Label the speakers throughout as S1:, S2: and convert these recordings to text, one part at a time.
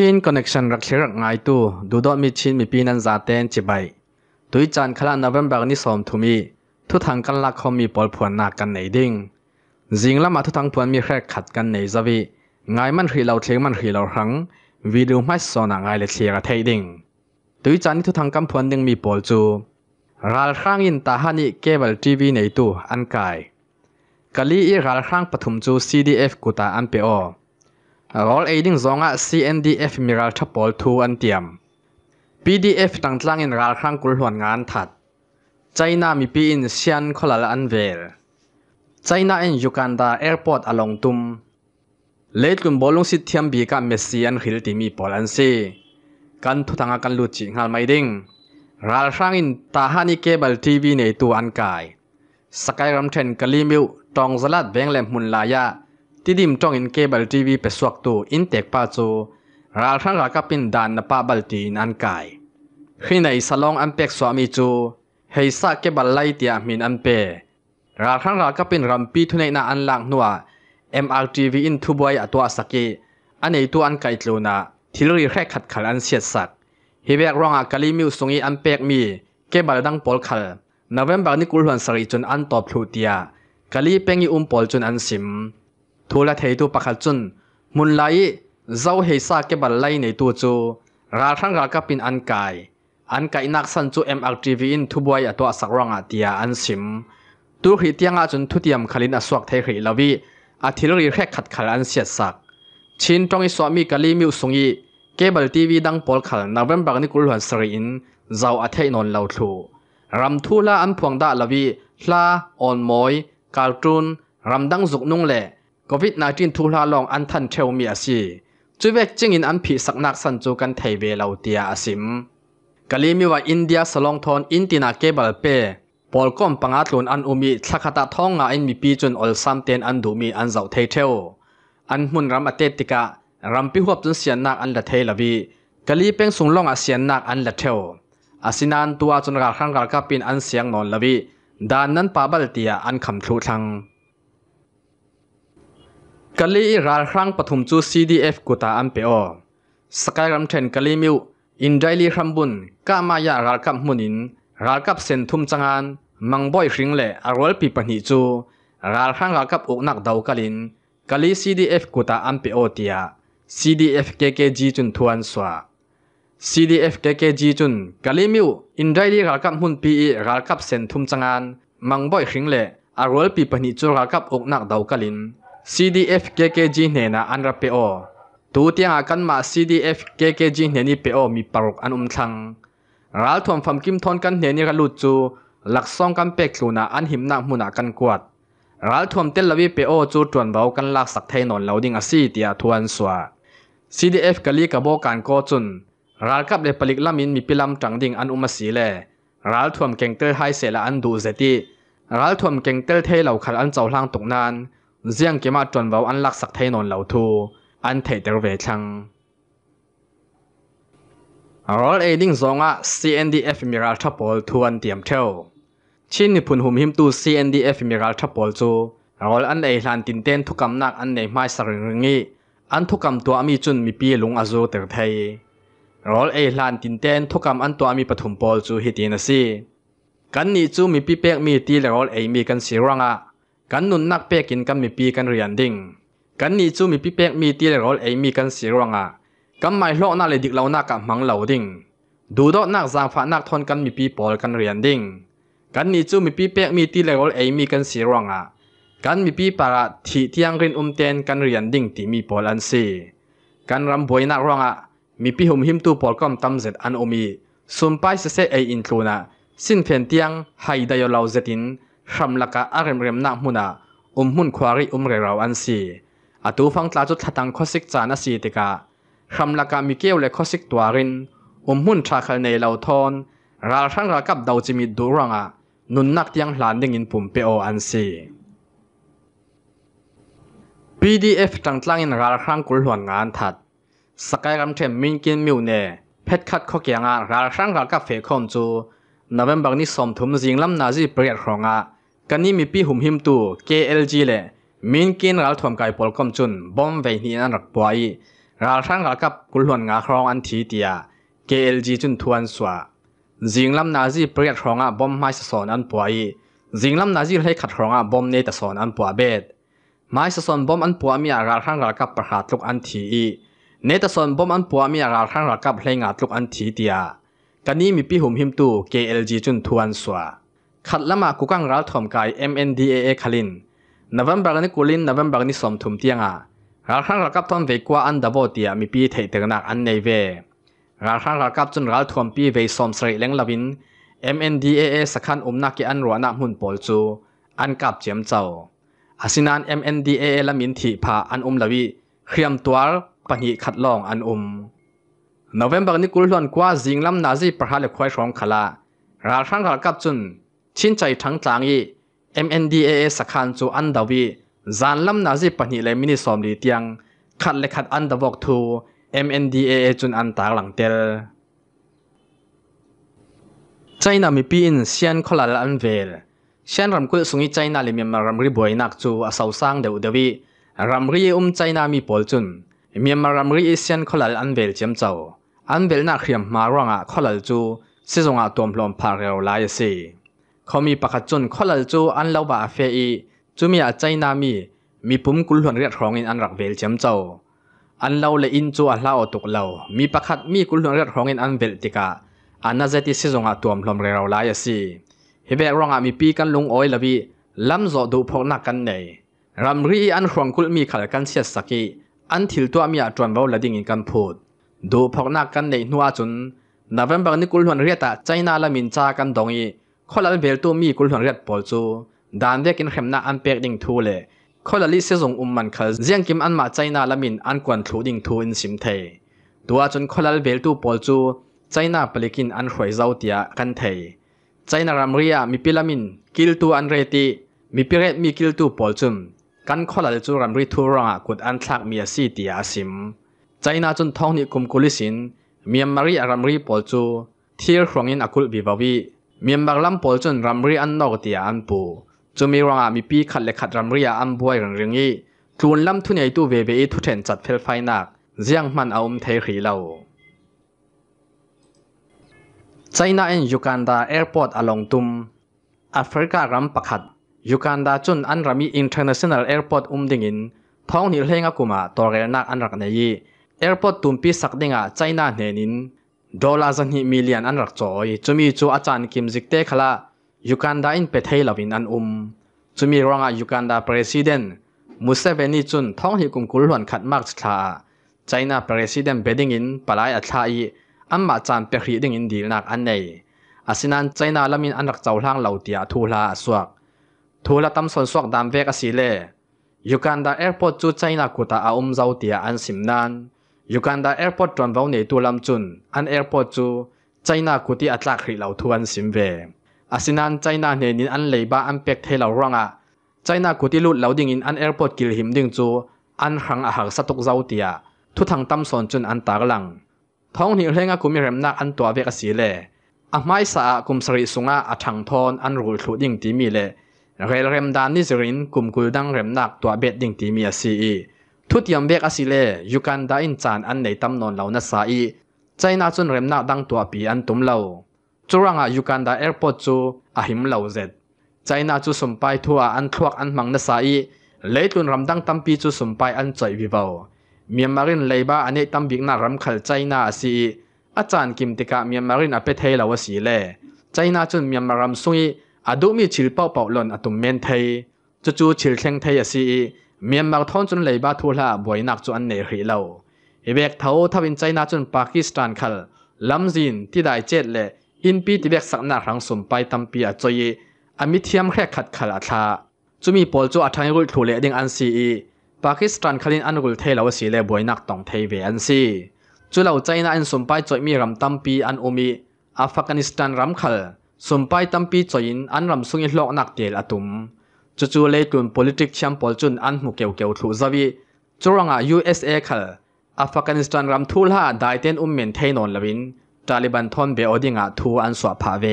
S1: ชินคอนเนคชันรักเชื่อรักง่ายตัวดูดอมีชินมีปีนัน่าเต้นจีบไปตุยจันขลงนับเป็บแบ์นิสอมทุมีทุทางกันลักคอมมีปอลผวนนักกันในดิ่งจริงและมาทุทางผวนมีแค่ขัดกันในจะวีง่ายมันขีเราเชื่อมันขีเราหังวิดูไม่สอนง่ายเลยเชื่อกเทดิ่งตุยจันทุทางกันผวนดิ่งมีปอลจูรัลครั้งอินตาฮันิเกเบิลทีวีในตัวอันไกลกะลีอีรัลครั้งปฐุมจูซีดีเอฟกุตาอันเปอรอลเอดิงซองอ่ะ CNDF มีรัลทับบอลทูอันเตรียม PDF ตั้งตั้งอินรัลครั้งกุลหวนงานถัดจีน่ามีปีอินเซียนคลาลอันเวลจีน่าอินยูกันดาแอร์พอร์ตอลองตุมเลดกุนบอลลุงสิทธิ์เทียมบีกับเมสซี่อันฮิลติมีบอลอันซีกันทุตังกันลุจิงฮัลไมดิงรัลครั้งอินตาฮันิเคเบิลทีวีในตัวอันกายสกายรัมเทนกัลลีมิวตองสลัดเบงเลมุนลายาี่ดิมจ้องอินเคเบิลทีวีเป็สวกตูอินเทกปาจูราทั้งรากับปินดานนป้าบัลตีนันกายขึ้นในสลองอันเป็กสวามีจูเฮซักเคเบิลไลเตียมินอันเปราทั้งรากับปินรัมปีทุนในนาอันหลังนัวเอ็มอาร์ทีีวอินทุบวยอตัวสักีอันในตัวอันไกลตลนาทิลรีแรกขัดขันอันเสียสักฮิเวกรองอากาลิมิวสงีอันเป็กมีเกเบิัลดังปอลขัลนเวมบาร์นิกุลวันสรีจนอันตอบพลูเตียกาลีเป็งอีอุมปอลจนอันสิมทุเลทตัวประคจุนมุนไลเจ้าเฮซาเก็บไลในตัวจูราทั้งรากับปินอันไกอันไกนักสันจูเอ็มอาร์ทีวีอินทุบวยตัวสักรองอาเดียอันซิมตัวหิตยังอาจุนทุเตียมขลินอสวกเทหิลาวีอาทิลรีแค่ขัดขลันอันเสียสักชินตรงอิสวามีกะลีมิวสุงีเก็บไลทีวีดังปอลขันนบเป็นบางนิกุลหันสรีินเจ้าอาเทนนลาวทูรำทูลาอันพวงดาลาวีลาออนมอยการ์ตูนรำดังจุกนุ่งแหล COVID-19 thu la long an than theo mi asi chuwek chingin an phi saknak san chu kan thei ve lo tia asim kalimi wa India salong thon intina cable pe polkom panga tlun an umi thlakata thonga in mi pi chun ol sam ten an du mi an zau thei theo an mun ram ate tika rampi huap chun sian nak an la thei lawi kali peng sung long a sian nak an la theo asinan tua chun ra khang ra kapin an siang non lawi dan nan pabal tia an kham thu thang กลีรัลครั้งปฐมจู CDF กุตาอันเปอสกายรัมเทนกลีมิว อินไดลีครัมบุนกามายารัลกับมุนินรัลกับเซนทุมจังานมังบอยริงเล่อรวลปีปนิจูรัลครั้งรัลกับอุกนักดาวกลินกลี CDF กุตาอันเปอเตีย CDF KKG จุนทวนสวา CDF KKG จุนกลีมิวอินไดลีรัลกับมุนปีรัลกับเซนทุมจังานมังบอยริงเล่อรวลปีปนิจูรัลกับอุกนักดาวกลิน CDF KKG เนี่นนะอันรับเปโอตัวที่อากันมา CDF KKG เนี่ยนี่เปโอมีปรกอันอุ้มทังรัลทวมฟังกิมทอนกันเนี่นี่กระลุดจูหลักซองกันเป็กสูนะอันหิมหนักมุนากันกวดรัลทวมเตลลวีเปโอจูตวนเบากันหลักสักเทนอนเลาดิงอสีเตียทวนสวา CDF กะลีกะโบกันโกจุนรัลกับเลปลิกลามินมีพิลามจังดิงอันอุ้มสีเลรัลทวมเก่งเตอร์ไฮเซละอันดูเซตีรัลทวมเก่งเตอร์เทเหาขันอันเจ้าล่างตกนาน riêng cái mà chuẩn vào ăn lạc sắc thay nón lẩu thu ăn thể đều về chăng rồi ai định zong á CNDF Miral Chapol thu ăn tiệm theo trên nụ phun hùm him tu CNDF Miral Chapol chu rồi ăn ai lan tin tên thu cầm nạc ăn này mai sờ rừng nghĩ ăn thu cầm tua mi chun mi pi lung azu ter thay rồi ai lan tin tên thu cầm ăn tua mi pathum pol chu hi tin si kan ni chu mi pi pek mi ti le rồi ai mi kan si ranga กันนุนนักเปกินกันมีปีกันเรียนดิ่งกันนี่จู่มีปีเปกมีตีเลระลเอมีกันสีรองอ่ะกันไม่เลากน่าเลยดิกเราหนัากับมังเหลาดิ่งดูดอกนักจางฝระนักทนกันมีปีปอลกันเรียนดิ่งกันนี่จู่มีปีเปกมีตีเลระลเอมีกันสีรองอ่ะกันมีปีปาระที่ที่ยังรินอุ้มเตนกันเรียนดิ่งที่มีปอลอันสีกันรำบวยนักรองอ่ะมีปีหุ่มหิมตูปอลก็มตำเสร็จอันอมีสุ่มไปเสเสเออินทูน่ะสิ้นเพียนเตียงไฮไดยอเลาเซตินรำลักะอารมเรียมนักมุนาอุมมุนควาริอุมเรราอันสีอาตูฟังตาจุดทัดังข้อสิกจานสีติการำลักะมิเกลเลข้อสิกตัวรินอุมมุนชาคลในเหลาทอนราชังรากับดาวจิมิดูรังอะนุนนักที่ยังหลานดิ่งอินปุ่มเปโออันสี PDF จังตัังอินราชังกุลหวนงานทัด สกายรัมเทมมินกินมิวเน่เพชรคัดข้อเกียงอะราชังรากับเฟคอมจูนับเ็นบางนิสมถุมจิงลำนาจีเปรียดของอะกันนี้มีพี่หุ่มหิมตัว KLG เละมินกินราลวมไก่ปลกมจุนบอมไวนีนันรักปวยราลทั้งรักกับกุลหวนงาครองอันทีเตีย KLG จุนทวนสวาจิงลำนาจีเปรียดครองอ่ะบอมไม่สะสอนอันปวยจิงลำนาจีให้ขัดครองอ่ะบอมเนตสอนอันปวเบ็ดไม่สะสอนบอมอันปวมีอาการทั้งรักกับประหารทุกอันทีเนตสอนบอมอันปวมีอาการทั้งรักกับเพลงอัดทุกอันทีเตียกันนี้มีพี่หุ่มหิมตัว KLG จุนทวนสวาขัดละมากุกังรัลถมกาย MNDAA คลินนวันบางนี่กุลินนวันบางนีสมถุมเตียงอ่ะรัลครั้งรักับตอนเวกว่าอันดับโอเตียมีปีเถิดนักอันในเวรัลครั้งรักับจนรัลถมปีเวสมสรีเลงลวิน MNDAA สักขันอุมนักอันรัวนักมุ่นปอลจูอันกับเจียมเจ้าอาสินัน MNDAA ละมินทีพาอันอุมลวิเขียมตัวปหิขัดลองอันอุมนวันบางนี่กุลลวนกว่าจิงลำนาจีประหารเลควยสองขลารัชรังรักับจนชินใจทั้งกลางอี MNDAA สักันจูอันดาวีจานลำนาจีปนิเลมินิสอมดีเตียงขัดเลขัดอันดาวกทู MNDAA จุนอันตาหลังเตลใจนามีปีนเซียนคลาลอันเวลเซียนรำคุลสุงิใจนาลิมีมารำริบวยนักจูอาสาวสร้างเดวเดวีรำริอุ้มใจนามีปอลจุนมีมารำริเซียนคลาลอันเวลเจียมเจ้าอันเวลนักเรียมมาร่างอ่ะคลาลจูซึ่งอ่ะตัวมลอมพาเรลลซสีเขามีประกาศจนข้อลจูอันเล่าบาเฟอีจูมีอาใจนามีมีปุ่มกุลหวนเรียกร้องเงินอันรักเวลเจมเจ้าอันเล่าเลยอินจูอันเล่าอตกเล่ามีประกัดมีกุลหวนเรียกร้องเงินอันเวลติกาอันน่าจะที่สิ่งอาตัวมลมเรียวลายสิเฮเบร้องอามีปีกันลุงออยละบีลำโจดูพกนักกันไหนรำรีอันห่วงกุลมีขัดกันเสียสักีอันทิลตัวมีอาจวนเบาละดิ่งกันพูดดูพกนักกันไหนนัวจุนนับเป็นบางนิกุลหวนเรียตาใจน่าละมินจากันดงอีข้อละเบลตัวมีกุลหันเร็ดบอลจูดานเด็กินเข้มหน้าอันเป็กดิ่งทูเลยข้อละลิเสซงอุมมันคัลเจียงกิมอันมาใจนาละมินอันกวนทูดิ่งทูอินสิมเทตัวจนข้อละเบลตัวบอลจูใจนาเปลิกินอันหวยเจ้าเตียกันเทใจนารามเรียมีพิลามินกิลตัวอันเรติมีพิเรตมีกิลตัวบอลจุมกันข้อละจูรามรีทูรังกดอันทักเมียซีเตียสิมใจนาจนท้องนิคุมกุลิสินเมียมารีอารามรีบอลจูเทียร์ครองอินอคุลบิบาวีมีบางลำโพจนรำรีอันนอกเตียอันปูจะมีรองอามีปีขัดเล็กขัดรำรีอันบวยรังเริงอีทวนลำทุนใหญ่ตัวเวเบอีทุเทนจัดเพลไฟนักเจียงมันเอาอมเทขีเราจีน่าเอ็นยูกันดาแอร์พอร์ตอลงตุมแอฟริการำปักขัดยูกันดาจนอันรำมีอินเตอร์เนชั่นแนลแอร์พอร์ตอุ้มดิ่งอินท้องนิลเฮงกุมาตัวเรนักอันรักในยี่แอร์พอร์ตตุมปีสักดิ่งอ่ะจีน่าเนนินดอลลาร์สังหิมิเลียนอันรักจอยจะมีจูอาจารย์คิมจิกเต้ขละยูกันดาอินเปเทลาวินอันอุมจะมีรองอายูกันดาประธานมุสเซเวนิจุนท้องหิกุมกุลหวนขัดมากชาจีน่าประธานเบดิงินปลายอัชาอีอันมาจานเปรีดิงินดีนักอันเนอาศินันจีน่าละมินอันรักเจ้าล่างเหล่าเตียทูลาสวกทูลาตั้มสนสวกดามเวกอสิเลยูกันดาแอร์พอร์ตจูจีน่ากุตาอาอุมเจ้าเตียอันสิมนันยูกันดาแอร์พอร์ตตวนันนในตัวลำจุนอันแอร์พอร์ตจูไชน่ากุฏิอัตลักษณ์เหล่าทันสิมเวอาสินันไชน่าเนนินอันเลยบ้าอันเป็กเทเร่าร่างอ่ะไชน่ากุฏิลุดเหล่าดิ่งอินอันแอร์พอร์ตกิลหิมดิ่งจูอันหังอาหารสตุกเจ้าเตียทุทังตั้มสวนจุนอันตากลัง ท้องหิวเร่งกุมีเรมนักอันตัวเวกสีเล่อาไม่สะอากุมสริสุงอะอัหังทอนอันรูดลุดิ่งตีมีเล่เรลเรมดานนิสรินกุมกุลดังเรมนักตัวเบ็ดดิ่งตีมีอาซีทุติยมเบกอสิเลยูกันดาอินจานอันในตำนนเหล่านั้นสายใจน่าจนเริ่มนักดังตัวปีอันตุ่มเหล่าจุรังอายูกันดาแอร์พอร์ตจูอาหิมเหล่าเจ็ดใจน่าจูสมไปทัวอันทวกอันมังนั้นสายเลยตุนรำดังตั้มปีจูสมไปอันใจวิวาวเมียมารินเลยบ้าอันนี้ตั้มบิกน่ารำขัดใจน่าสีอาจารย์กิมติกาเมียมารินอภิเทเหล่าสีเล่ใจน่าจนเมียมารำสุยอาดูมีชิลเป่าเป่าหล่นอตุ่มเมนเทจู่ๆชิลเซ่งเทยสีเมียนมาทอนจนเลยบาทูลาบวยนักจวนเนรีเลาอเบกเท้าทวินใจนาจนปากีสถานขัลลำซินที่ได้เจ็ดเลยอินปีที่เบกสักหนักหลังสมไปตั้มปีอจอยอามิเทียมแค่ขัดขลาทาจุมีปอลจูอัฐังุลถูเลดิงอันซีปากีสถานขัลินอันรุลเทลาวสีเลบวยนักตองเทเวอันซีจุเรลาใจนาอันสมไปจอยมีรำตั้มปีอันอุมีอัฟกานิสถานรำขัลสมไปตั้มปีจอยินอันรำสุงอิหลอกนักเดลอตุมจูจูเลยตุ่น politics ชัมพอลจุนอันมุเกียวเกียวถูซาวีจรังอ่ะ USA ขลอัฟกานิสถานรัมทูลฮาได้เต้นอุ้มเมนเทนอนลวินตาลิบันทอนเบอดิงอ่ะทูอันสวาพาเว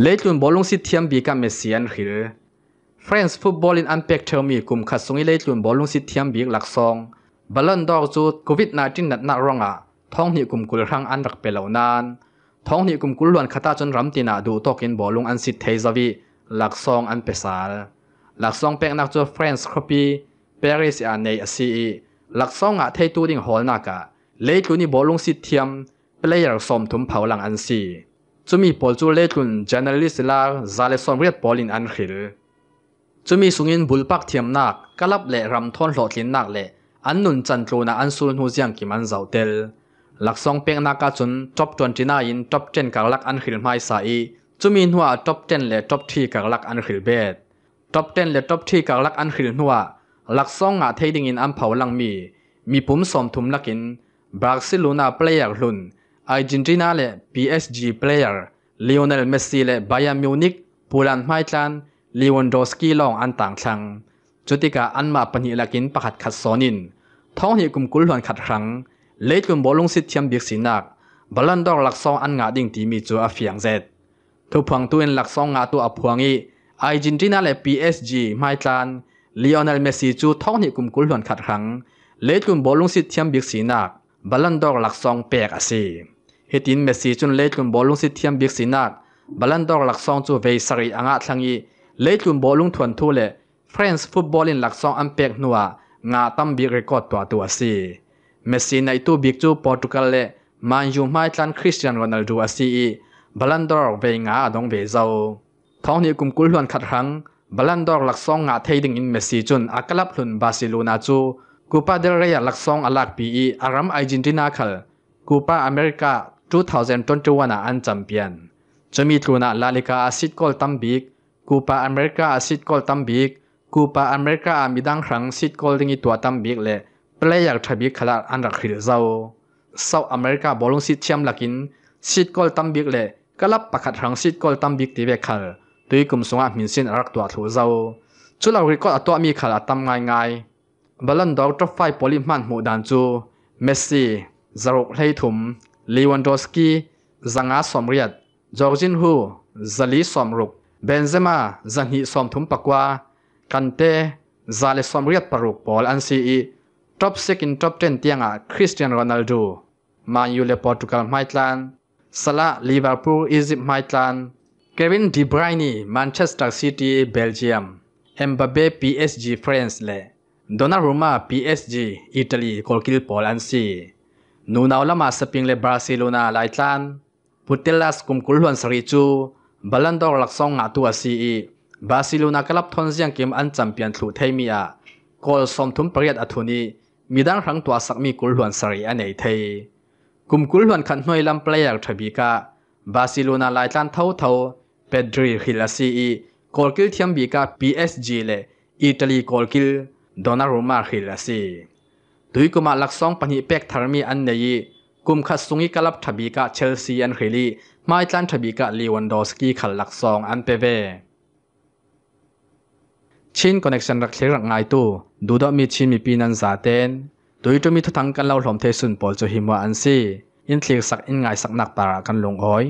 S1: เลยตุ่นบอลลงสิเทียมบีกัมเมเซียนหิลฟรนซ์ฟุตบอลอินอันเป็กเทอร์มีกลุ่มขัดสงเลยตุ่นบอลลงสิเทียมบีหลักซองบอลลอนดอกจูโควิด19นัดนักรองอ่ะท้องหิกลุ่มกุลรังอันรักเปลาวนานท้องนี่กุมกุลวนคตาจนรำตีนาดูตอกินบ่อลงอันสิทธิเทซาวีหลักซองอันเปสาลหลักซองเป็กนักจอฟรานซ์ครปีปารีสอันในอซีหลักซองอ่ะเทยตูดิ่งฮอลนากะเลยตุนี่บ่อลงสิทธิ์เทียมเปลยร์สมถุมเผาหลังอันซีจุมีบอลจูเลตุนเ o u r n a l i s t ลาซาเลซอมเรียดบอลินอันขิลจุมีสุงินบุลปักเทียมนักกลับเล่รำทอนหลอดลินนักเล่อันนุนจันโตรนาอันสูนหูเจียงกิมันเจ้าเตลลักซองเปียงนักจุนนจีน่าอินจบเจนกับลักอันขิลไม้สายจุมีหัวจบเจนและจบที่กับลักอันขิลเบดจบเจนและจบที่กับลักอันขิลหัวลักซองอาเทดิงอินอันเผาลังมี มีปุ่มสมทุมลักิน บาร์ซิลูนาเพลเยอร์ลุนไอจินจีนาและสจีเพลเยอร์ลีโอเนลเมสซี่และไบามิวนิกปูลันไมตลันลีวันโดสกี้ลองอันต่างชัง จุติกาอันมาปนิลักินประกัดขัดสอนิน ท้องหิกุมกุลหวนขัดครั้งลยกลุ่มบอลลุงสิทธิ์เทียมบิกสินักบอลลันดอกหลักซองอันงาดิ่งทีมีจูอาเฟียงเซ็ตทุพังตัวเองหลักซองงาตัวอับพวงอีไอจินจีน่าและพีเอสจีไม่์ลันลีโอนัลเมสซี่จูท้องหิคุมกุลหวนขัดขังเลยกนบอลลุงสิทธิ์เทียมบิกสินักบอลลันดอกหลักซองเปลกอ่ะสิเฮตินเมสซี่จุนเลยกนบอลลุงสิทธิ์เทียมบิกสินักบอลลันดอกหลักซองจูเวสซี่อ่างาทังอีเลยกนบอลลุงทวนทุเล่เฟรนซ์ฟุตบอลอินหลักซองอันเปลกหนัวงาตั้มบิเรคอร์ดตัวตัวสี่เมสซีในตู้บิกจูปอร์ตุกกลเล่มันย่งไม่ทันคริสเตียนโรนัลดูอาซีบอลันดอร์เวงอาดงเบซาท้องนี้กุมกุลหลวนขัดรังบอลันดอร์ลักซองอาเทดิงอินเมสซีจุนอากลับหลุนบาซิลูนาจูกูปาเดลเรียลักซองอาลักปีอารัมไอจินตินาคัลกูปาอเมริกา2021อันแจำเปี้ยนจะมีทุนลาลิกาอาซิดกอลตัมบิกกูปาอเมริกาอาซิดกอลตัมบิกกูปาอเมริกาอามิดังครังซิดกอลดิงอิตัวตัมบิกเล่ player thabi khala an ra khir zau South America bolong sit thiam lakin sit kol tambik le kalap pakhat rang sit kol tambik ti ve khal tui kum sunga min sin arak dâu chú zau chu lo ở atwa mi khá khala tam ngai ngai balan dog top 5 poli man mu dan chu Messi Zarok Hlei Thum Lewandowski Zanga Somriat Jorginho Hu Zali Somruk Benzema Zanhi Som Thum qua Kante Zale Somriat Paruk Paul An Si top second top ten tianga Christian Ronaldo Man U le Portugal maitlan Salah Liverpool Egypt maitlan Kevin De Bruyne Manchester City Belgium Mbappe PSG France le Donnarumma PSG Italy Kolkil Paul Ansi Nunaw lama sa pingle Barcelona laitlan Putelas kumkulhuan sarichu Balandor laksong nga tuwa si Barcelona kalap thonziang kim an champion thlu theimia kol som thum pariat athuni มีดังครั้งตัวสักมีกุลหลวนสรีอันไหนเทกุมกุลหลวนขันหน่วยลำเปลี่ยนทบิกาบาร์ซโลนาไลตันเท่าเท่าเปดรีฮิลาซีอีกอลกิลเทียมบีกาพีเอสจีเลอิตาลีกอลกิลดอนารูมาฮิลาซีดุยกุมาลักซองปนิเป็กทารมีอันไหนกุมขัดสุงิกลับทบิกาเชลซีอันฮิลีมาตันทบิกาลีวันดอสกี้ขันลักซองอันเปเวชินคอนเนคชันรักเชรักไงตู้ดูดมีชินมีปีนันสาเตนโดยจะมีทุกทังกันเล่าหลอมเทสุนปอจะหิมว่าอันซีอินทสีสักอินงสักหนักตากันลงอ้อย